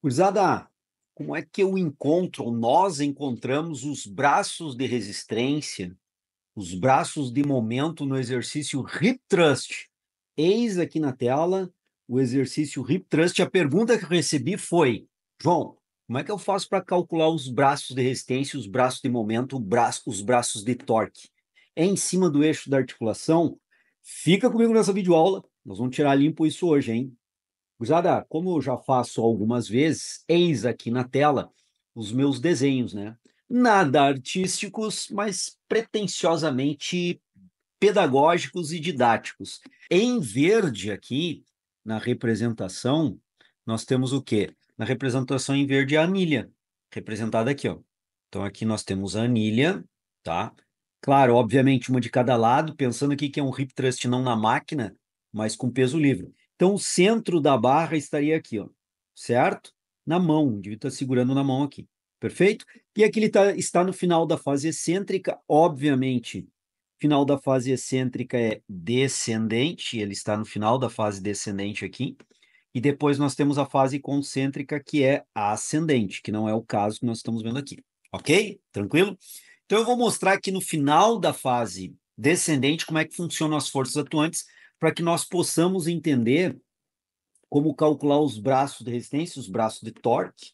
Curizada, como é que eu encontro, nós encontramos os braços de resistência, os braços de momento no exercício Hip Trust? Eis aqui na tela o exercício Hip Trust. A pergunta que eu recebi foi, João, como é que eu faço para calcular os braços de resistência, os braços de momento, braço, os braços de torque? É em cima do eixo da articulação? Fica comigo nessa videoaula, nós vamos tirar limpo isso hoje, hein? Guzada, como eu já faço algumas vezes, eis aqui na tela os meus desenhos, né? Nada artísticos, mas pretensiosamente pedagógicos e didáticos. Em verde aqui, na representação, nós temos o quê? Na representação em verde é a anilha, representada aqui, ó. Então aqui nós temos a anilha, tá? Claro, obviamente uma de cada lado, pensando aqui que é um hip thrust não na máquina, mas com peso livre. Então, o centro da barra estaria aqui, ó, certo? Na mão, devia estar tá segurando na mão aqui, perfeito? E aqui ele tá, está no final da fase excêntrica, obviamente, final da fase excêntrica é descendente, ele está no final da fase descendente aqui. E depois nós temos a fase concêntrica, que é ascendente, que não é o caso que nós estamos vendo aqui. Ok? Tranquilo? Então eu vou mostrar aqui no final da fase descendente como é que funcionam as forças atuantes para que nós possamos entender como calcular os braços de resistência, os braços de torque,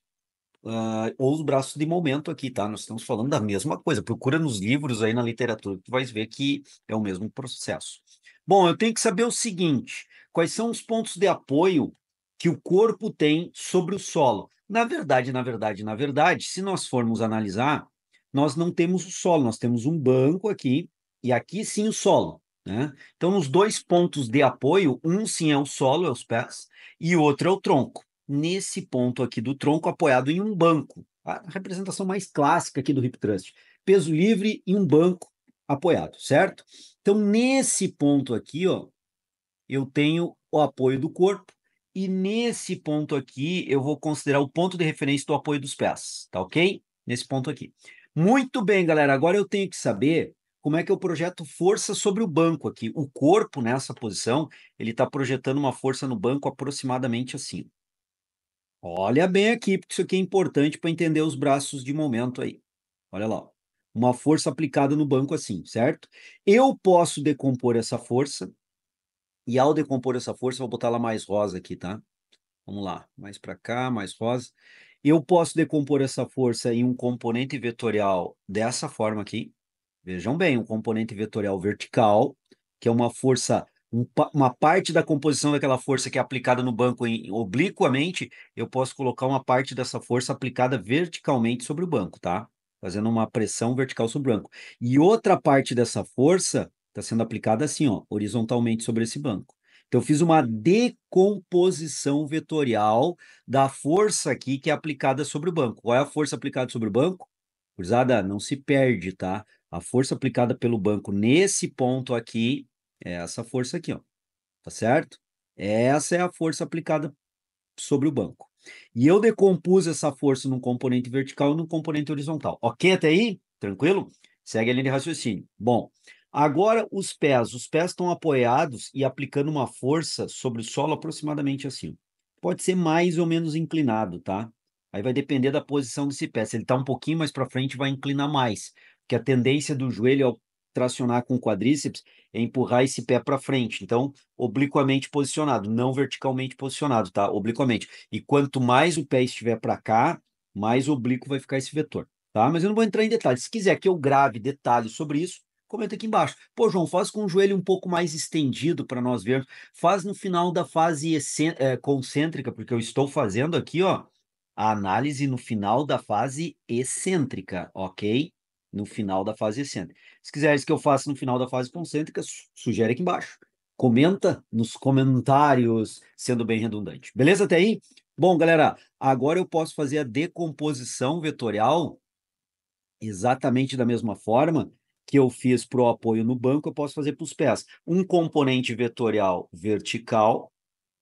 Uh, ou os braços de momento aqui, tá? Nós estamos falando da mesma coisa. Procura nos livros aí na literatura, tu vais ver que é o mesmo processo. Bom, eu tenho que saber o seguinte: quais são os pontos de apoio que o corpo tem sobre o solo? Na verdade, na verdade, na verdade, se nós formos analisar, nós não temos o solo, nós temos um banco aqui e aqui sim o solo. Né? Então, os dois pontos de apoio, um sim é o solo, é os pés, e o outro é o tronco. Nesse ponto aqui do tronco, apoiado em um banco, a representação mais clássica aqui do hip thrust, peso livre e um banco apoiado, certo? Então, nesse ponto aqui, ó, eu tenho o apoio do corpo, e nesse ponto aqui, eu vou considerar o ponto de referência do apoio dos pés, tá ok? Nesse ponto aqui. Muito bem, galera, agora eu tenho que saber como é que eu projeto força sobre o banco aqui. O corpo nessa posição, ele está projetando uma força no banco aproximadamente assim. Olha bem aqui, porque isso aqui é importante para entender os braços de momento aí. Olha lá, uma força aplicada no banco assim, certo? Eu posso decompor essa força, e ao decompor essa força, vou botar ela mais rosa aqui, tá? Vamos lá, mais para cá, mais rosa. Eu posso decompor essa força em um componente vetorial dessa forma aqui, Vejam bem, um componente vetorial vertical, que é uma força, um, uma parte da composição daquela força que é aplicada no banco em, obliquamente, eu posso colocar uma parte dessa força aplicada verticalmente sobre o banco, tá? Fazendo uma pressão vertical sobre o banco. E outra parte dessa força está sendo aplicada assim, ó, horizontalmente sobre esse banco. Então, eu fiz uma decomposição vetorial da força aqui que é aplicada sobre o banco. Qual é a força aplicada sobre o banco? Cruzada, não se perde, tá? A força aplicada pelo banco nesse ponto aqui é essa força aqui, ó. Tá certo? Essa é a força aplicada sobre o banco. E eu decompus essa força num componente vertical e num componente horizontal. Ok até aí? Tranquilo? Segue a linha de raciocínio. Bom, agora os pés. Os pés estão apoiados e aplicando uma força sobre o solo aproximadamente assim. Pode ser mais ou menos inclinado, tá? Aí vai depender da posição desse pé. Se ele está um pouquinho mais para frente, vai inclinar mais que a tendência do joelho ao tracionar com o quadríceps é empurrar esse pé para frente. Então, obliquamente posicionado, não verticalmente posicionado, tá? Obliquamente. E quanto mais o pé estiver para cá, mais oblíquo vai ficar esse vetor, tá? Mas eu não vou entrar em detalhes. Se quiser que eu grave detalhes sobre isso, comenta aqui embaixo. Pô, João, faz com o joelho um pouco mais estendido para nós vermos. Faz no final da fase é, concêntrica, porque eu estou fazendo aqui, ó, a análise no final da fase excêntrica, ok? no final da fase excêntrica. Se quiseres que eu faça no final da fase concêntrica, sugere aqui embaixo. Comenta nos comentários, sendo bem redundante. Beleza até aí? Bom, galera, agora eu posso fazer a decomposição vetorial exatamente da mesma forma que eu fiz para o apoio no banco, eu posso fazer para os pés. Um componente vetorial vertical,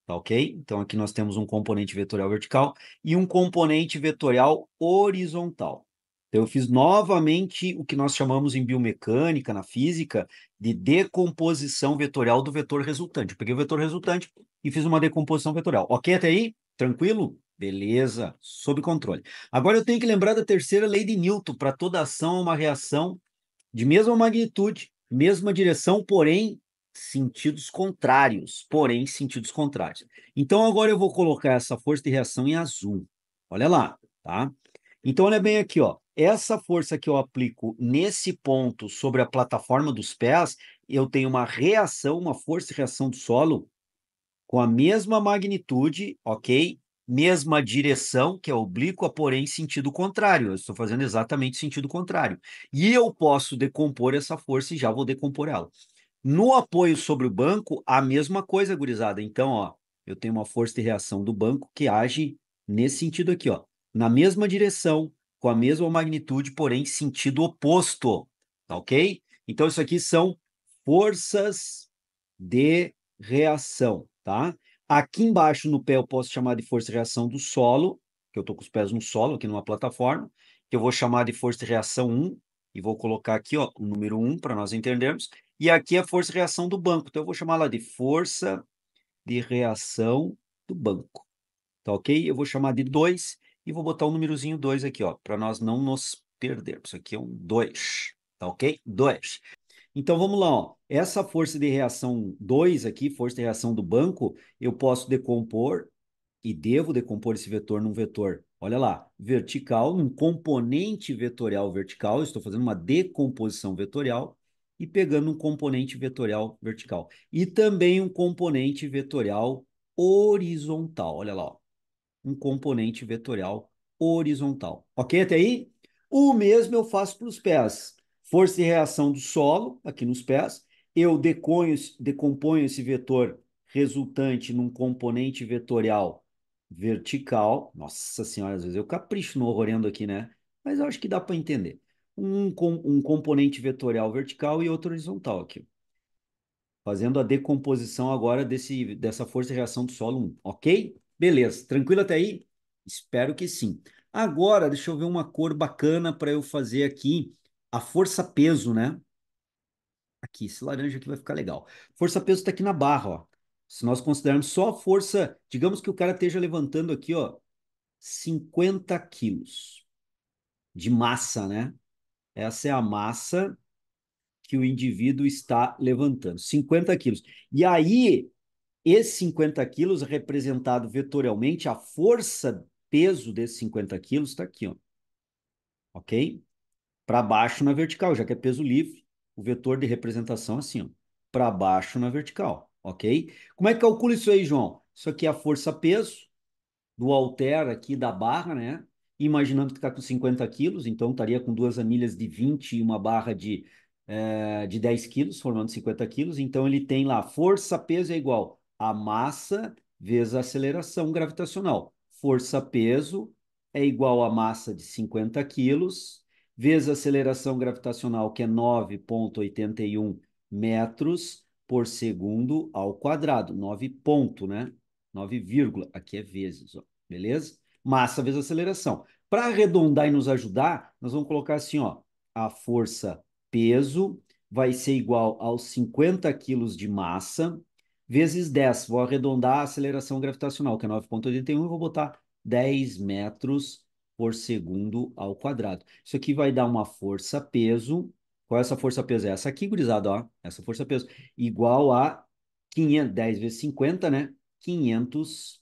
tá ok? Então aqui nós temos um componente vetorial vertical e um componente vetorial horizontal. Então, eu fiz novamente o que nós chamamos em biomecânica, na física, de decomposição vetorial do vetor resultante. Eu peguei o vetor resultante e fiz uma decomposição vetorial. Ok até aí? Tranquilo? Beleza, sob controle. Agora eu tenho que lembrar da terceira lei de Newton. Para toda ação, é uma reação de mesma magnitude, mesma direção, porém sentidos contrários. Porém, sentidos contrários. Então agora eu vou colocar essa força de reação em azul. Olha lá, tá? Então olha bem aqui, ó essa força que eu aplico nesse ponto sobre a plataforma dos pés, eu tenho uma reação, uma força e reação do solo com a mesma magnitude, ok? Mesma direção, que é oblíqua, porém sentido contrário. Eu estou fazendo exatamente sentido contrário. E eu posso decompor essa força e já vou decompor ela. No apoio sobre o banco, a mesma coisa, gurizada. Então, ó, eu tenho uma força de reação do banco que age nesse sentido aqui, ó. Na mesma direção, com a mesma magnitude, porém sentido oposto, tá ok? Então, isso aqui são forças de reação, tá? Aqui embaixo no pé eu posso chamar de força de reação do solo, que eu estou com os pés no solo aqui numa plataforma, que eu vou chamar de força de reação 1 e vou colocar aqui ó, o número 1 para nós entendermos. E aqui é a força de reação do banco, então eu vou chamar ela de força de reação do banco, tá ok? Eu vou chamar de 2 e vou botar o um númerozinho 2 aqui, ó, para nós não nos perdermos. Isso aqui é um 2, tá ok? 2. Então vamos lá, ó. Essa força de reação 2 aqui, força de reação do banco, eu posso decompor e devo decompor esse vetor num vetor, olha lá, vertical, num componente vetorial vertical, eu estou fazendo uma decomposição vetorial e pegando um componente vetorial vertical. E também um componente vetorial horizontal, olha lá, ó um componente vetorial horizontal. Ok até aí? O mesmo eu faço para os pés. Força e reação do solo, aqui nos pés. Eu deconho, decomponho esse vetor resultante num componente vetorial vertical. Nossa senhora, às vezes eu capricho no horrorendo aqui, né? Mas eu acho que dá para entender. Um, um componente vetorial vertical e outro horizontal aqui. Fazendo a decomposição agora desse, dessa força e reação do solo 1, ok? Beleza, tranquilo até aí? Espero que sim. Agora, deixa eu ver uma cor bacana para eu fazer aqui a força peso, né? Aqui, esse laranja aqui vai ficar legal. Força peso está aqui na barra, ó. Se nós considerarmos só a força, digamos que o cara esteja levantando aqui, ó, 50 quilos de massa, né? Essa é a massa que o indivíduo está levantando, 50 quilos. E aí, esses 50 quilos representado vetorialmente, a força peso desses 50 quilos está aqui, ó. ok? Para baixo na vertical, já que é peso livre, o vetor de representação é assim, ó, para baixo na vertical, ok? Como é que calcula isso aí, João? Isso aqui é a força peso do alter aqui da barra, né? Imaginando que está com 50 quilos, então estaria com duas anilhas de 20 e uma barra de, é, de 10 quilos, formando 50 quilos. Então ele tem lá, força peso é igual a massa vezes a aceleração gravitacional. Força-peso é igual a massa de 50 quilos vezes a aceleração gravitacional, que é 9,81 metros por segundo ao quadrado. 9 ponto, né? 9, vírgula. Aqui é vezes, ó. beleza? Massa vezes aceleração. Para arredondar e nos ajudar, nós vamos colocar assim, ó, a força peso vai ser igual aos 50 quilos de massa vezes 10, vou arredondar a aceleração gravitacional, que é 9.81, e vou botar 10 metros por segundo ao quadrado. Isso aqui vai dar uma força-peso, qual é essa força-peso? É essa aqui, gurizada, ó, essa força-peso, igual a 500, 10 vezes 50, né? 500,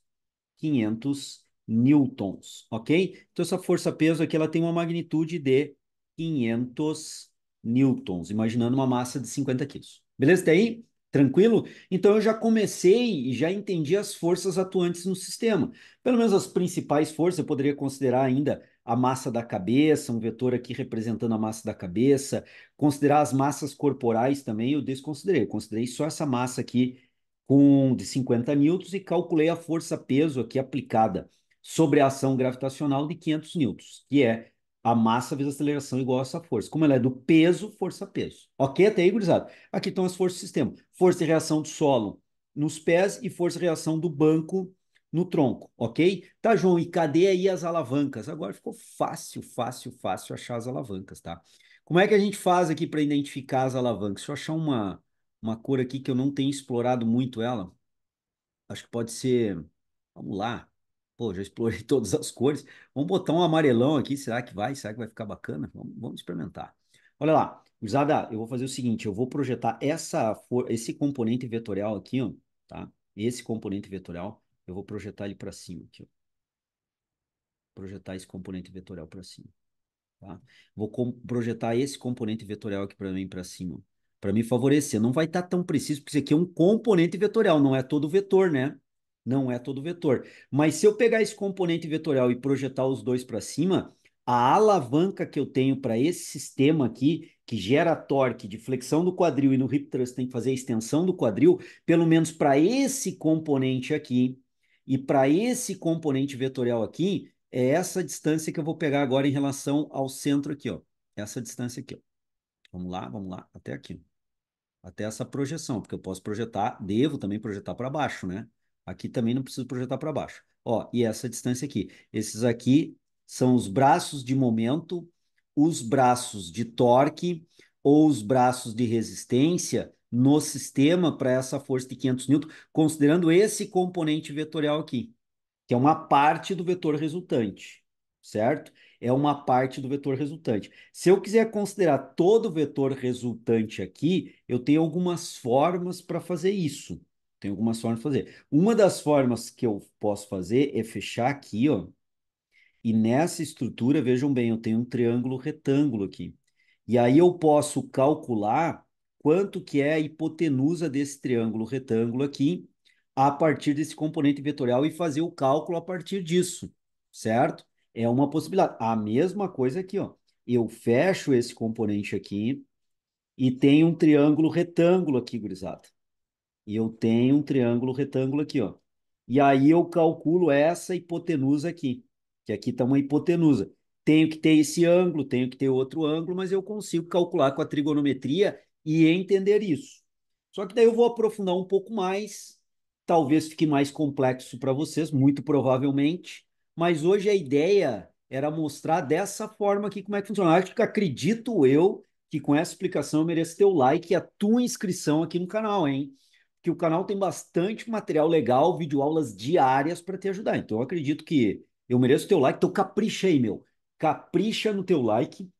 500 newtons, ok? Então, essa força-peso aqui, ela tem uma magnitude de 500 newtons, imaginando uma massa de 50 quilos. Beleza até aí? Tranquilo? Então eu já comecei e já entendi as forças atuantes no sistema. Pelo menos as principais forças, eu poderia considerar ainda a massa da cabeça, um vetor aqui representando a massa da cabeça, considerar as massas corporais também, eu desconsiderei. Eu considerei só essa massa aqui com de 50 newtons e calculei a força peso aqui aplicada sobre a ação gravitacional de 500 newtons, que é a massa vezes a aceleração igual a essa força. Como ela é do peso, força-peso. Ok? Até aí, gurizada. Aqui estão as forças do sistema. Força de reação do solo nos pés e força de reação do banco no tronco. Ok? Tá, João? E cadê aí as alavancas? Agora ficou fácil, fácil, fácil achar as alavancas, tá? Como é que a gente faz aqui para identificar as alavancas? Deixa eu achar uma, uma cor aqui que eu não tenho explorado muito ela. Acho que pode ser... Vamos lá. Pô, já explorei todas as cores. Vamos botar um amarelão aqui. Será que vai? Será que vai ficar bacana? Vamos, vamos experimentar. Olha lá, usada, eu vou fazer o seguinte: eu vou projetar essa, esse componente vetorial aqui, ó, tá? Esse componente vetorial, eu vou projetar ele para cima aqui. Ó. Projetar esse componente vetorial para cima. Tá? Vou projetar esse componente vetorial aqui para mim para cima, para me favorecer. Não vai estar tá tão preciso, porque isso aqui é um componente vetorial, não é todo vetor, né? Não é todo vetor. Mas se eu pegar esse componente vetorial e projetar os dois para cima, a alavanca que eu tenho para esse sistema aqui, que gera torque de flexão do quadril e no hip thrust tem que fazer a extensão do quadril, pelo menos para esse componente aqui e para esse componente vetorial aqui, é essa distância que eu vou pegar agora em relação ao centro aqui, ó. Essa distância aqui, ó. Vamos lá, vamos lá, até aqui. Até essa projeção, porque eu posso projetar, devo também projetar para baixo, né? Aqui também não preciso projetar para baixo. Ó, e essa distância aqui. Esses aqui são os braços de momento, os braços de torque ou os braços de resistência no sistema para essa força de 500 N, considerando esse componente vetorial aqui, que é uma parte do vetor resultante, certo? É uma parte do vetor resultante. Se eu quiser considerar todo o vetor resultante aqui, eu tenho algumas formas para fazer isso. Tem algumas formas de fazer. Uma das formas que eu posso fazer é fechar aqui, ó. E nessa estrutura, vejam bem, eu tenho um triângulo retângulo aqui. E aí eu posso calcular quanto que é a hipotenusa desse triângulo retângulo aqui a partir desse componente vetorial e fazer o cálculo a partir disso, certo? É uma possibilidade. A mesma coisa aqui, ó. Eu fecho esse componente aqui e tenho um triângulo retângulo aqui, gurizada. E eu tenho um triângulo retângulo aqui, ó. E aí eu calculo essa hipotenusa aqui, que aqui está uma hipotenusa. Tenho que ter esse ângulo, tenho que ter outro ângulo, mas eu consigo calcular com a trigonometria e entender isso. Só que daí eu vou aprofundar um pouco mais, talvez fique mais complexo para vocês, muito provavelmente, mas hoje a ideia era mostrar dessa forma aqui como é que funciona. Acho que acredito eu que com essa explicação merece teu like e a tua inscrição aqui no canal, hein? que o canal tem bastante material legal, videoaulas diárias para te ajudar. Então eu acredito que eu mereço o teu like, então capricha aí, meu. Capricha no teu like,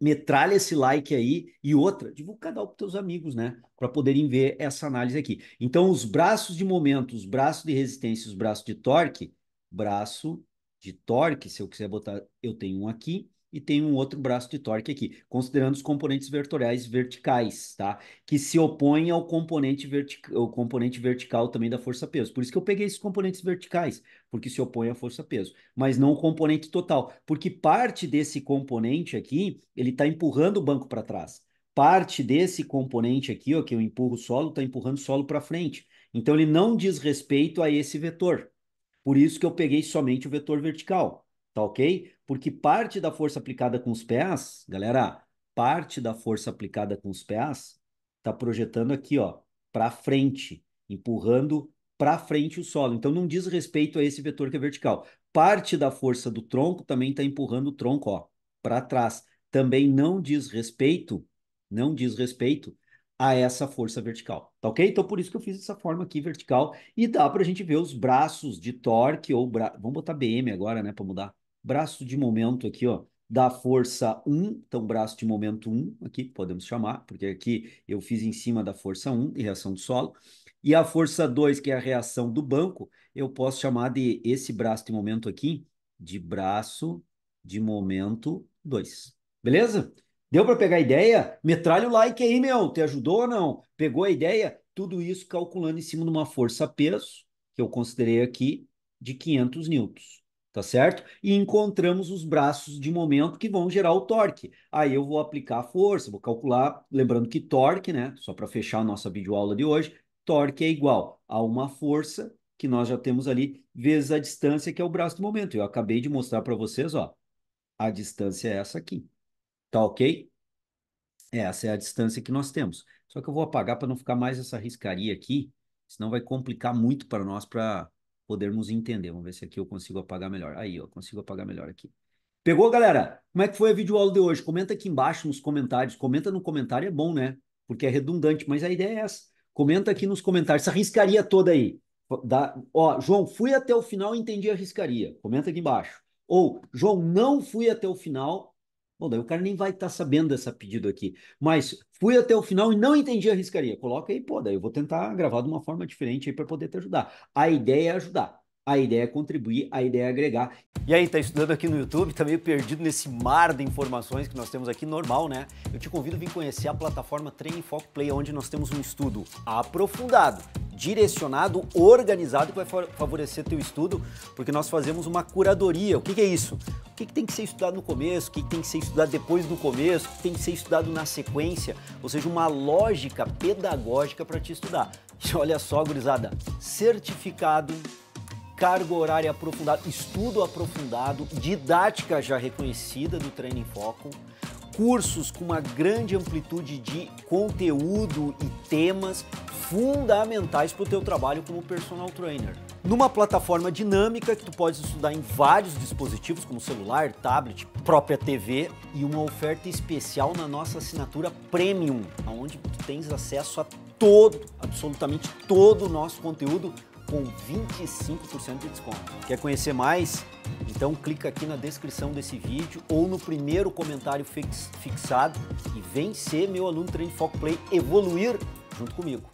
metralha esse like aí e outra, divulga o canal para teus amigos, né? Para poderem ver essa análise aqui. Então, os braços de momento, os braços de resistência, os braços de torque, braço de torque, se eu quiser botar, eu tenho um aqui e tem um outro braço de torque aqui, considerando os componentes vetoriais verticais, tá? Que se opõem ao componente, vertic o componente vertical também da força-peso. Por isso que eu peguei esses componentes verticais, porque se opõem à força-peso, mas não o componente total, porque parte desse componente aqui, ele está empurrando o banco para trás. Parte desse componente aqui, ó, que eu empurro o solo, está empurrando o solo para frente. Então, ele não diz respeito a esse vetor. Por isso que eu peguei somente o vetor vertical, tá ok? porque parte da força aplicada com os pés, galera, parte da força aplicada com os pés está projetando aqui, ó, para frente, empurrando para frente o solo. Então não diz respeito a esse vetor que é vertical. Parte da força do tronco também está empurrando o tronco, ó, para trás. Também não diz respeito, não diz respeito a essa força vertical, tá ok? Então por isso que eu fiz essa forma aqui vertical e dá para a gente ver os braços de torque ou bra... vamos botar BM agora, né, para mudar braço de momento aqui, ó, da força 1, então braço de momento 1 aqui, podemos chamar, porque aqui eu fiz em cima da força 1 de reação do solo, e a força 2, que é a reação do banco, eu posso chamar de esse braço de momento aqui de braço de momento 2. Beleza? Deu para pegar a ideia? Metralha o like aí, meu. Te ajudou ou não? Pegou a ideia? Tudo isso calculando em cima de uma força peso, que eu considerei aqui, de 500 newtons tá certo? E encontramos os braços de momento que vão gerar o torque. Aí eu vou aplicar a força, vou calcular, lembrando que torque, né? Só para fechar a nossa videoaula de hoje, torque é igual a uma força que nós já temos ali vezes a distância que é o braço de momento. Eu acabei de mostrar para vocês, ó. A distância é essa aqui. Tá OK? Essa é a distância que nós temos. Só que eu vou apagar para não ficar mais essa riscaria aqui, senão vai complicar muito para nós para podermos entender. Vamos ver se aqui eu consigo apagar melhor. Aí, ó, consigo apagar melhor aqui. Pegou, galera? Como é que foi a videoaula de hoje? Comenta aqui embaixo nos comentários. Comenta no comentário é bom, né? Porque é redundante, mas a ideia é essa. Comenta aqui nos comentários. Essa riscaria toda aí. Da... Ó, João, fui até o final e entendi a riscaria. Comenta aqui embaixo. Ou, João, não fui até o final Pô, daí o cara nem vai estar tá sabendo dessa pedido aqui. Mas fui até o final e não entendi a riscaria. Coloca aí, pô, daí eu vou tentar gravar de uma forma diferente aí para poder te ajudar. A ideia é ajudar. A ideia é contribuir, a ideia é agregar. E aí, tá estudando aqui no YouTube, tá meio perdido nesse mar de informações que nós temos aqui, normal, né? Eu te convido a vir conhecer a plataforma Trein Foco Play, onde nós temos um estudo aprofundado direcionado, organizado, que vai favorecer teu estudo, porque nós fazemos uma curadoria. O que, que é isso? O que, que, tem que ser estudado no começo, o que, que tem que ser estudado depois do começo, o que tem que ser estudado na sequência, ou seja, uma lógica pedagógica para te estudar. E olha só, gurizada, certificado cargo horário aprofundado, estudo aprofundado, didática já reconhecida do treino em foco, cursos com uma grande amplitude de conteúdo e temas fundamentais para o teu trabalho como personal trainer. Numa plataforma dinâmica que tu pode estudar em vários dispositivos, como celular, tablet, própria TV e uma oferta especial na nossa assinatura Premium, onde tu tens acesso a todo, absolutamente todo o nosso conteúdo com 25% de desconto. Quer conhecer mais? Então clica aqui na descrição desse vídeo ou no primeiro comentário fix, fixado e vem ser meu aluno Treino Foco Play evoluir junto comigo.